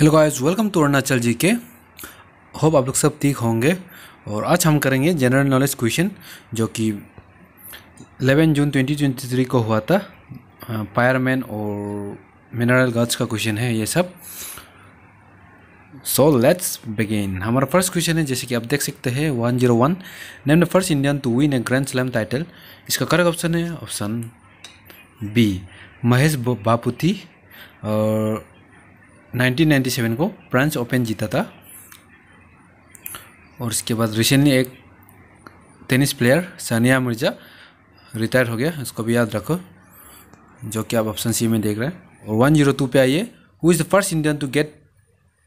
Hello guys welcome to Arunachal G K hope आप लोग सब ठीक होंगे और आज हम करेंगे जनरल नॉलेज क्वेश्चन जो कि 11 जून 2023 को हुआ था पायरमैन और मिनरल गन्स का क्वेश्चन है ये सब सो लेट्स बिगिन हमारा फर्स्ट क्वेश्चन है जैसे कि आप देख सकते हैं 101 name the first Indian to win a grand slam title इसका करेक्ट ऑप्शन है ऑप्शन बी महेश बापुती और 1997 को फ्रांस ओपन जीता था और उसके बाद रिसेंटली एक tennis player Sania Mirza retire हो गया उसको भी याद रखो जो कि आप ऑप्शन सी में देख रहे हैं और वन जीरो टू पे आइए who is the first Indian to get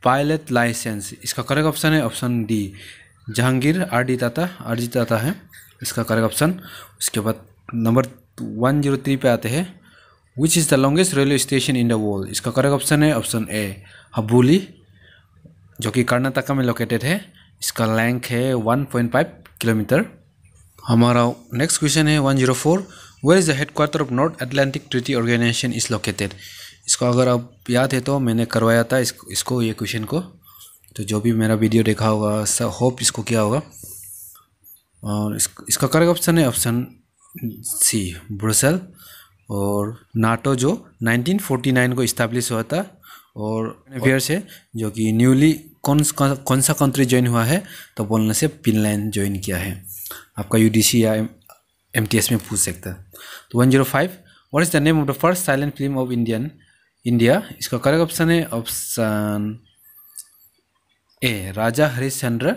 pilot licence इसका करेक्ट ऑप्शन है option D Jehangir R D Tata R G Tata है इसका करेक्ट ऑप्शन उसके बाद नंबर वन जीरो थ्री पे आते हैं which is the longest railway station in the world इसका करेक्ट ऑप्शन है ऑप्शन ए हबुली जो कि कर्नाटका में लोकेटेड है इसका लेंथ है 1.5 किलोमीटर हमारा नेक्स्ट क्वेश्चन है 104 where is the headquarter of North Atlantic Treaty Organization is located इसको अगर आप याद है तो मैंने करवाया था इसको, इसको ये क्वेश्चन को तो जो भी मेरा वीडियो देखा होगा सब होप इसको किया होगा और इस, इसका करेक्ट ऑप्शन है ऑप्शन सी ब्रसल और नाटो जो 1949 को इस्टेब्लिश हुआ था और अफेयर से जो कि न्यूली कौन कौन सा कंट्री ज्वाइन हुआ है तो बोलने से फिनलैंड ज्वाइन किया है आपका यू या एम में पूछ सकता है तो one zero five what is the name of the first silent film of Indian India इसका करेक्ट ऑप्शन है ऑप्शन ए राजा हरिश्चंद्र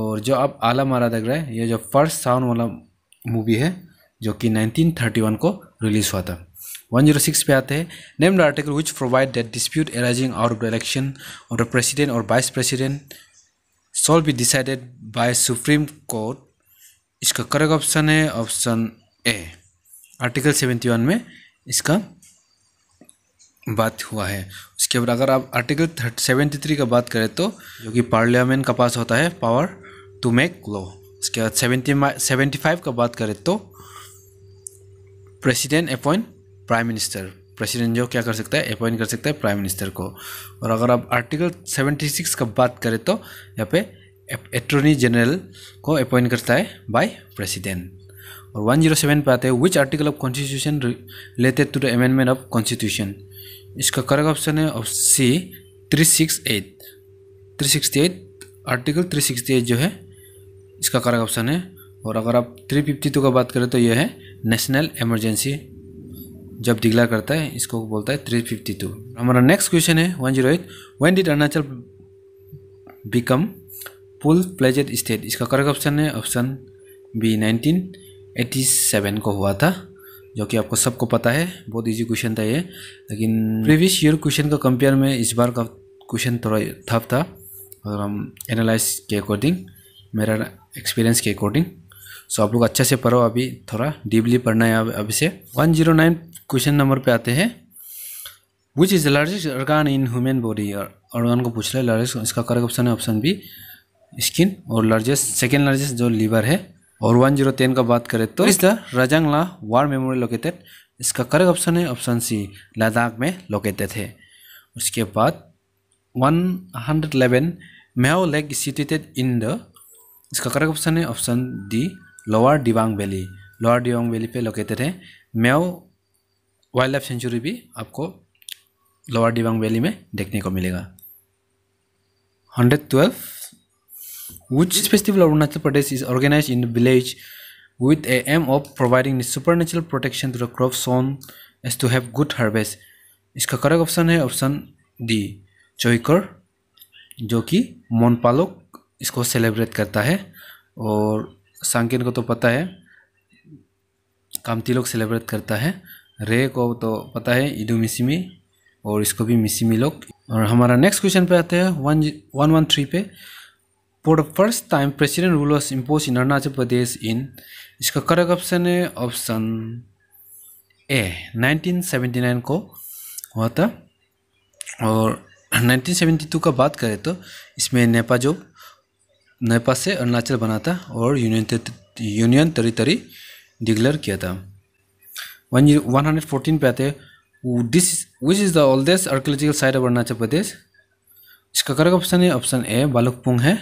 और जो आप आला मारा लग रहा है ये जो फर्स्ट साउंड वाला मूवी है जो कि 1931 को रिलीज़ हुआ था 106 पे आते हैं name the article which provide that dispute arising out of the election और द प्रेसिडेंट और vice president shall be decided by Supreme Court इसका करेक्ट ऑप्शन है option A article seventy one में इसका बात हुआ है उसके बाद अगर आप आर्टिकल सेवेंटी थ्री का बात करें तो जो कि पार्लियामेंट का पास होता है पावर टू मेक लॉ उसके बाद सेवेंटी सेवेंटी फाइव का बात करें तो president appoint prime minister president जो क्या कर सकता है अपॉइंट कर सकता है प्राइम मिनिस्टर को और अगर आप आर्टिकल 76 का बात करें तो यहाँ पे अटोर्नी जनरल को अपॉइंट करता है बाय प्रेसिडेंट और 107 पे आते हैं which article of constitution related to the amendment of constitution इसका करेक्ट ऑप्शन है of C sixty eight article eight जो है इसका करेक्ट ऑप्शन है और अगर आप थ्री फिफ्टी टू का बात करें तो यह है नेशनल एमरजेंसी जब दिखला करता है इसको बोलता है थ्री फिफ्टी टू हमारा नेक्स्ट क्वेश्चन है one zero eight when did Arunachal become full pledged state इसका करेक्ट ऑप्शन है option B nineteen eighty seven को हुआ था जो कि आपको सबको पता है बहुत इजी क्वेश्चन था ये लेकिन प्रीवियस ईयर क्वेश्चन का कंपेयर में इस बार का क्वेश्चन थोड़ा टफ था और हम एनालाइज के अकॉर्डिंग मेरा एक्सपीरियंस के अकॉर्डिंग सो आप लोग अच्छे से पढ़ो अभी थोड़ा डीपली पढ़ना है अभी से one zero nine question number पे आते हैं which is the largest organ in human body और को पूछ रहे लार्जेस्ट इसका करेक्ट ऑप्शन है ऑप्शन बी स्किन और लार्जेस्ट सेकेंड लार्जेस्ट जो लीवर है और वन जीरो टेन का बात करें तो इस the Rezang La war memorial located इसका करेक्ट ऑप्शन है ऑप्शन सी लद्दाख में लोकेटेड है उसके बाद one hundred eleven Mehao lake situated in the इसका करेक्ट ऑप्शन है option D lower Dibang valley lower Dibang valley पे लोकेटेड है मेव वाइल्ड लाइफ सेंचुरी भी आपको लोअर दिबांग वैली में देखने को मिलेगा hundred twelve which festival Arunachal Pradesh is organize in village with a aim of providing super natural protection to the crop sown as to have good harvest इसका correct option है option D Chokar जो कि मोनपालोक इसको celebrate करता है और सांकिन को तो पता है कामती लोग सेलिब्रेट करता है रे को तो पता है ईडो मिसिमी और इसको भी मिसिमी लोग और हमारा नेक्स्ट क्वेश्चन पे आते हैं वन वन वन थ्री पे for the first time president rule was impose in Arunachal Pradesh in इसका करेक्ट ऑप्शन है ऑप्शन ए 1979 को हुआ था और 1972 का बात करें तो इसमें नेपा जो नेपाल से अरुणाचल बना था और यूनियन यूनियन टेरिटरी डिक्लेयर किया था वन वन हंड्रेड फोर्टीन पे आते this which is the oldest archaeological site of Arunachal Pradesh इसका करेक्ट ऑप्शन है ऑप्शन ए बालुकपुंग है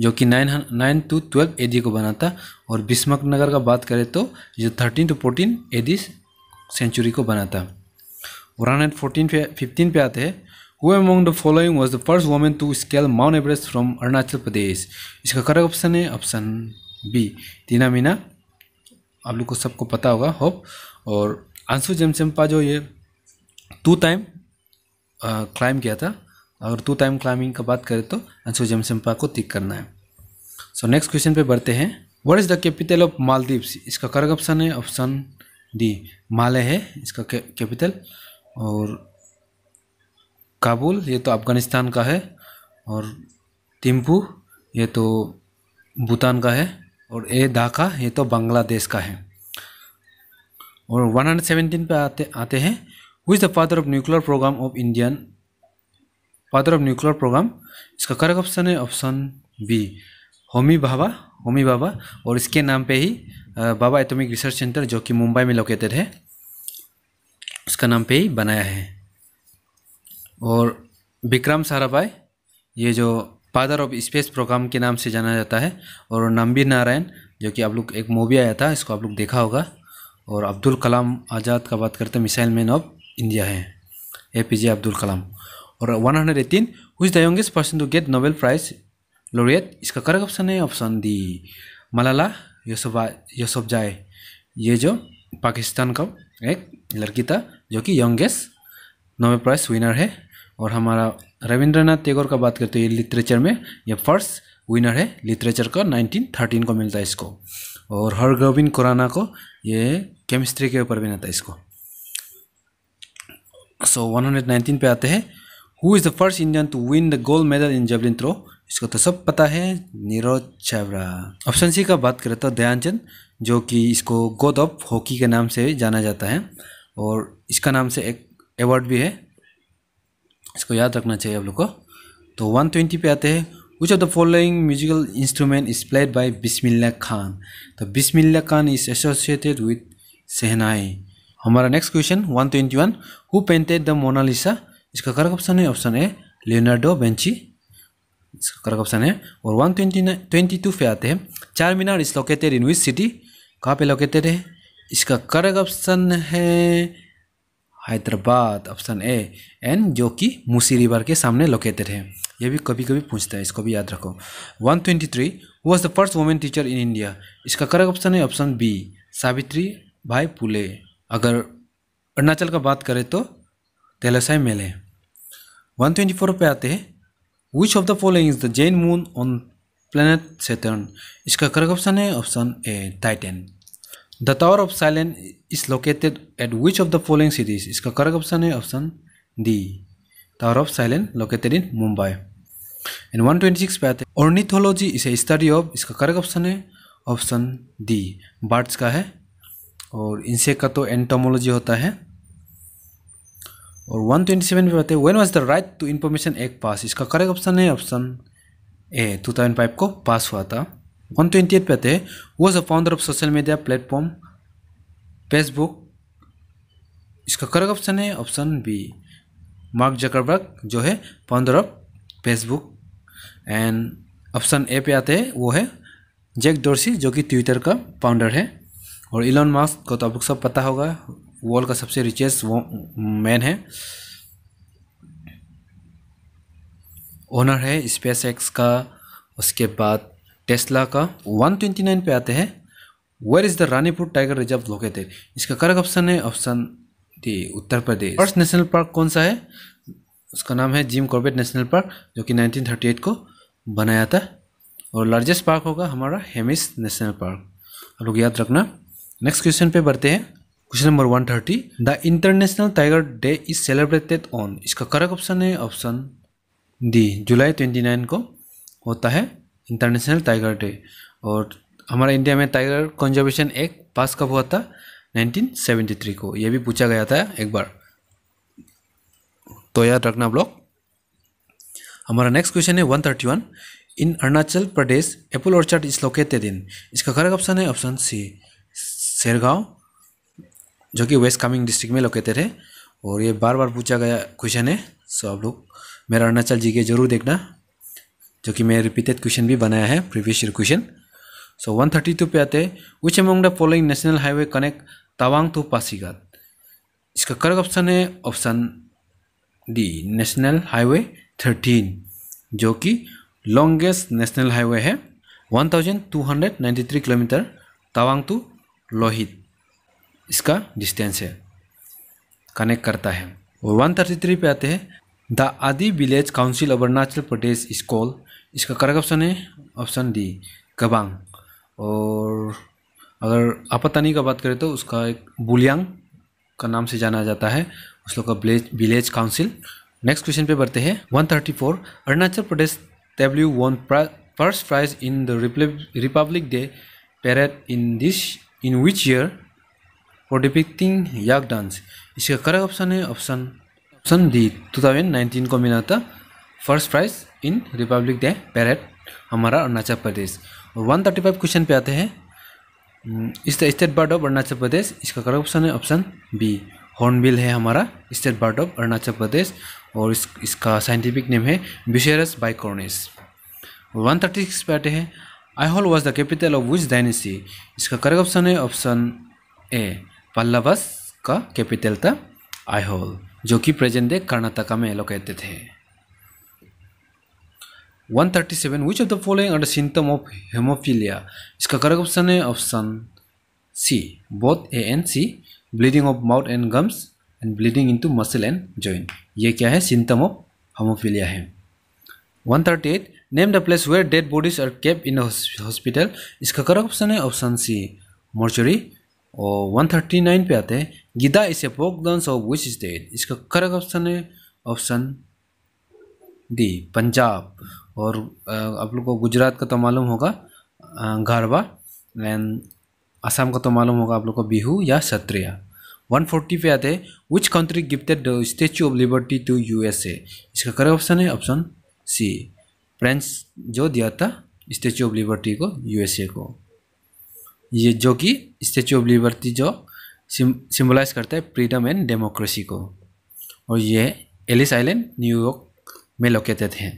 जो कि nine nine two twelve A को बना था और बिस्मक नगर का बात करें तो ये thirteen to fourteen A century को बना था वन हंड्रेड फोर्टीन पे फिफ्टीन पे आते हैं Who among the following was the first woman to scale Mount Everest from Arunachal Pradesh? इसका करेक्ट ऑप्शन है ऑप्शन बी दीना मीना आप लोग को सबको पता होगा होप और आंसू जमसेम्पा जो ये टू टाइम क्लाइम किया था अगर टू टाइम क्लाइंबिंग का बात करें तो आंसू जमसेम्पा को टिक करना है सो नेक्स्ट क्वेश्चन पे बढ़ते हैं what is the capital of Maldives इसका करेक्ट ऑप्शन है ऑप्शन डी माले है इसका कैपिटल और काबुल ये तो अफ़गानिस्तान का है और टिम्पू ये तो भूटान का है और ए ढाका ये तो बांग्लादेश का है और 117 पे आते आते हैं is the father of nuclear programme of Indian father of nuclear programme इसका करेक्ट ऑप्शन है ऑप्शन बी होमी बाबा होमी बाबा और इसके नाम पे ही बाबा एटॉमिक रिसर्च सेंटर जो कि मुंबई में लोकेटेड है उसका नाम पे ही बनाया है और विक्रम साराभाई ये जो फादर ऑफ स्पेस प्रोग्राम के नाम से जाना जाता है और नम्बी नारायण जो कि आप लोग एक मूवी आया था इसको आप लोग देखा होगा और अब्दुल कलाम आज़ाद का बात करते हैं मिसाइल मैन ऑफ इंडिया है ए पी जे अब्दुल कलाम और one hundred eighteen who's the youngest person to get Nobel prize laureate इसका करेक्ट ऑप्शन है ऑप्शन डी मलाला यूसुफा यूसुफ जाए ये जो पाकिस्तान का एक लड़की था जो कि यंगेस्ट नोबेल प्राइज़ विनर है और हमारा रविंद्रनाथ टैगोर का बात करते हैं लिटरेचर में ये फर्स्ट विनर है लिटरेचर का 1913 को मिलता है इसको और हरगोविंद खुराना को ये केमिस्ट्री के ऊपर भी मिलता है इसको सो so, 119 पे आते हैं who is the first Indian to win the gold medal in javelin throw इसको तो सब पता है नीरज चावरा ऑप्शन सी का बात करें तो दयानचंद जो कि इसको गोद ऑफ हॉकी के नाम से जाना जाता है और इसका नाम से एक अवार्ड भी है इसको याद रखना चाहिए आप लोग को तो 120 पे आते हैं which of the following musical instrument is played by Bismillah Khan तो Bismillah Khan is associated with shehnai हमारा next question 121 who painted the Mona Lisa इसका करक ऑप्शन है ऑप्शन ए लियोनार्डो बेंची इसका करक ऑप्शन है और वन ट्वेंटी ट्वेंटी टू पे आते हैं Char Minar is located in which city कहाँ पे लोकेटेड है इसका करक ऑप्शन है हैदराबाद ऑप्शन ए एंड जो कि मूसी रिवर के सामने लोकेटेड है ये भी कभी कभी पूछता है इसको भी याद रखो 123 twenty three was the first women teacher in India इसका करेक्ट ऑप्शन है option B Savitribai Phule अगर अरुणाचल का बात करें तो तेलसाई मेले 124 ट्वेंटी फोर पे आते हैं which of the following is the giant moon on planet Saturn इसका करेक्ट ऑप्शन है option A Titan the tower of silent is located at which of the following cities इसका करेक्ट ऑप्शन है option D tower of silent located in Mumbai and one twenty six पे आते ornithology is a study of इसका correct option है option D birds का है और इनसे का तो एंटोमोलॉजी होता है और 127 ट्वेंटी सेवन पे आते हैं when was the Right to Information Act pass इसका करेक्ट ऑप्शन है ऑप्शन ए 2005 को पास हुआ था आते हैं was a founder of social media platform Facebook इसका करेक्ट ऑप्शन है ऑप्शन बी मार्क जकरबर्ग जो है founder of Facebook and option A पे आते हैं वो है जैक डोरसी जो कि ट्विटर का फाउंडर है और इलॉन मास्क को तो आप सब पता होगा वर्ल्ड का सबसे रिचेस्ट मैन है ओनर है स्पेस एक्स का उसके बाद टेस्ला का 129 पे आते हैं where is the Ranipur tiger reserve located इसका करेक्ट ऑप्शन है option D Uttar Pradesh first national park कौन सा है उसका नाम है जिम कॉर्बेट नेशनल पार्क जो कि 1938 को बनाया था और लार्जेस्ट पार्क होगा हमारा हेमिस नेशनल पार्क आप लोग याद रखना नेक्स्ट क्वेश्चन पे बढ़ते हैं question number one thirty the international tiger day is celebrated on इसका करेक्ट ऑप्शन है option D July twenty nine को होता है इंटरनेशनल टाइगर डे और हमारा इंडिया में टाइगर कंजर्वेशन एक्ट पास कब हुआ था 1973 को यह भी पूछा गया था एक बार तो याद रखना ब्लॉक हमारा नेक्स्ट क्वेश्चन है 131 in Arunachal Pradesh apple orchard is located in इसका करेक्ट ऑप्शन है ऑप्शन सी शेरगांव जो कि वेस्ट कामिंग डिस्ट्रिक्ट में लोकेटेड है और ये बार बार पूछा गया क्वेश्चन है सो आप लोग मेरा अरुणाचल जी के जरूर देखना जो कि मैं रिपीटेड क्वेश्चन भी बनाया है previous year question so one thirty two पे आते हैं which among the following national highway connect Tawang to Pasighat इसका करेक्ट ऑप्शन है option D national highway thirteen जो कि लॉन्गेस्ट नेशनल हाईवे है one thousand two hundred ninety three kilometre Tawang to Lohit इसका distance है कनेक्ट करता है और वन थर्टी थ्री पे आते हैं the Adi village council of Arunachal Pradesh is called इसका करेक्ट ऑप्शन है ऑप्शन डी गबांग और अगर आपातानी का बात करें तो उसका एक बुलियांग का नाम से जाना जाता है उस लोग का विलेज काउंसिल नेक्स्ट क्वेश्चन पे बढ़ते हैं 134 Arunachal Pradesh W won first prize in the Republic Day parade in this in which year for depicting yak dance इसका करेक्ट ऑप्शन है ऑप्शन थाउजेंड 2019 को मिला था first prize in Republic Day parade हमारा अरुणाचल प्रदेश और 135 क्वेश्चन पे आते हैं is the state bird of Arunachal Pradesh इसका करेक्ट ऑप्शन है ऑप्शन बी हॉर्नबिल है हमारा state bird of Arunachal Pradesh और इस, इसका साइंटिफिक नेम है Buceros bicornis one thirty six पे आते हैं Aihole was the capital of which dynasty इसका करेक्ट ऑप्शन है ऑप्शन ए पल्लवस का कैपिटल था आई होल जो कि प्रेजेंट डे कर्नाटका में लोकेटेड है 137 which of the following are the symptom of haemophilia इसका करेक्ट ऑप्शन है option C both A and C bleeding of mouth and gums and bleeding into muscle and joint ये क्या है symptom of haemophilia है 138 name the place where dead bodies are kept in hospital इसका correct option है option C mortuary और 139 पे आते हैं Giddha is a folk dance of which state इसका करेक्ट ऑप्शन है ऑप्शन डी पंजाब और आप लोग को गुजरात का तो मालूम होगा गरबा एंड असम का तो मालूम होगा आप लोग को बिहू या सत्रिया 140 पे आते हैं which country gifted the Statue of Liberty to USA इसका करेक्ट ऑप्शन है ऑप्शन सी फ्रेंच जो दिया था स्टेचू ऑफ लिबर्टी को यूएसए को ये जो कि स्टेचू ऑफ लिबर्टी जो सिम्बलाइज करता है फ्रीडम एंड डेमोक्रेसी को और ये एलिस आइलैंड न्यूयॉर्क में लोकेटेड है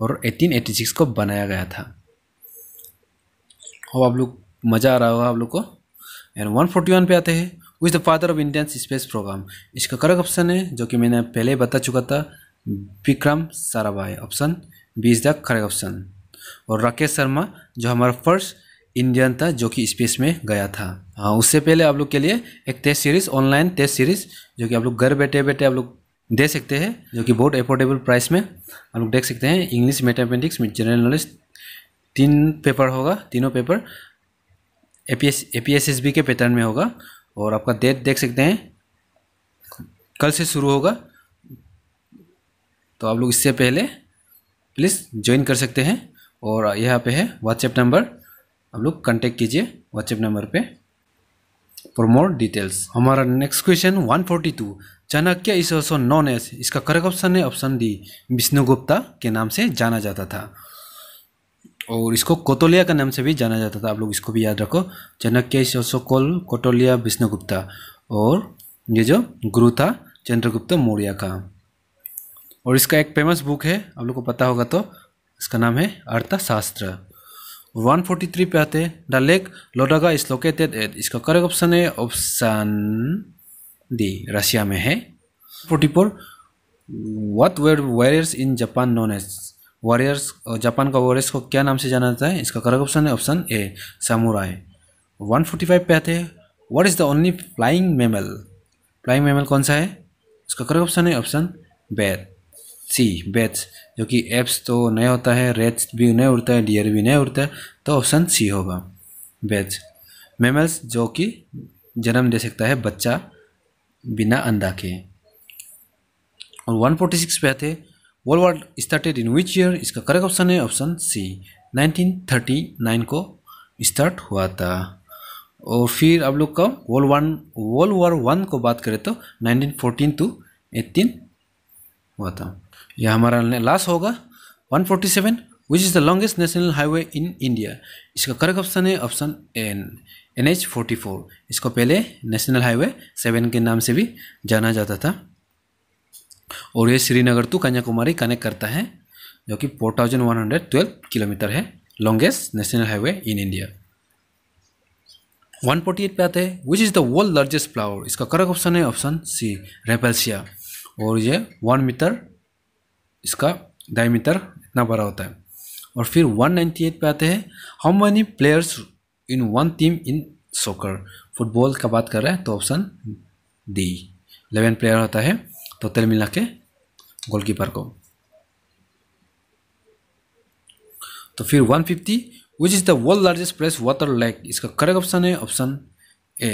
और 1886 को बनाया गया था और आप लोग मज़ा आ रहा होगा आप लोग को एंड 141 पे आते हैं who's the father of Indian space programme इसका करेक्ट ऑप्शन है जो कि मैंने पहले बता चुका था Vikram Sarabhai option B is the correct option और राकेश शर्मा जो हमारा फर्स्ट इंडियन था जो कि स्पेस में गया था हाँ उससे पहले आप लोग के लिए एक test series online test series जो कि आप लोग घर बैठे बैठे आप लोग दे सकते हैं जो कि बहुत अफोर्डेबल प्राइस में आप लोग देख सकते हैं इंग्लिश मैथमेटिक्स में जनरल नॉलेज तीन पेपर होगा तीनों paper A P S A P S S B के पैटर्न में होगा और आपका डेट देख सकते हैं कल से शुरू होगा तो आप लोग इससे पहले प्लीज़ ज्वाइन कर सकते हैं और यहाँ पे है व्हाट्सएप नंबर आप लोग कॉन्टेक्ट कीजिए व्हाट्सएप नंबर पे फॉर मोर डिटेल्स हमारा next question 142 Chanakya is also known as इसका करेक्ट ऑप्शन है ऑप्शन डी विष्णु गुप्ता के नाम से जाना जाता था और इसको कोटोलिया का नाम से भी जाना जाता था आप लोग इसको भी याद रखो चाणक्य इस ऑल्सो कॉल कोटोलिया विष्णुगुप्ता और ये जो गुरु था चंद्रगुप्त मौर्य का और इसका एक फेमस बुक है आप लोग को पता होगा तो इसका नाम है अर्थशास्त्र 143 पे आते हैं the lake Ladoga is located at इसका करेक्ट ऑप्शन है ऑप्शन डी रशिया में है 44 what were warriors in Japan known as warriors Japan का वॉरियर्स को क्या नाम से जाना जाता है इसका करेक्ट ऑप्शन है ऑप्शन ए सामुराई 145 पे आते हैं what is the only flying mammal flying mammal कौन सा है इसका करेक्ट ऑप्शन है ऑप्शन बैर सी बैच जो कि एप्स तो नहीं होता है रेच भी नहीं उड़ता है डियर भी नहीं उड़ता है तो ऑप्शन सी होगा बैच मेमल्स जो कि जन्म दे सकता है बच्चा बिना अंडा के और 146 पे आते world war started in which year इसका करेक्ट ऑप्शन है ऑप्शन सी 1939 को स्टार्ट हुआ था और फिर आप लोग का world one world war one को बात करें तो 1914 टू एटीन हुआ था यह हमारा लास्ट होगा 147 which is the longest national highway in India इसका करेक्ट ऑप्शन है option N N H forty four इसको पहले नेशनल हाईवे सेवन के नाम से भी जाना जाता था और ये श्रीनगर टू कन्याकुमारी कनेक्ट करता है जो कि four thousand one hundred twelve kilometre है longest national highway in India 148 पे आते हैं which is the world largest flower इसका करेक्ट ऑप्शन है ऑप्शन सी रेपेल्सिया और ये वन मीटर इसका डायमीटर इतना बड़ा होता है और फिर 198 पे आते हैं how many players in one team in soccer football का बात कर रहे हैं तो ऑप्शन डी इलेवन प्लेयर होता है टोटल तो मिला के गोलकीपर को तो फिर 150 fifty which is the world largest place water lake इसका करेक्ट ऑप्शन है option A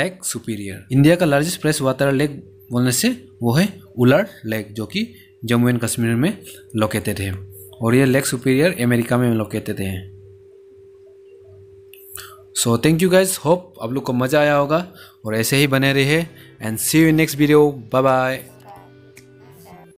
lake Superior India का लार्जेस्ट प्लेस वाटर लेक बोलने से वो है उलर लेक जो कि जम्मू एंड कश्मीर में लोकेटेड है और ये लेक सुपीरियर अमेरिका में लोकेटेड है so thank you guys hope आप लोग को मज़ा आया होगा और ऐसे ही बने रहे and see you next video bye bye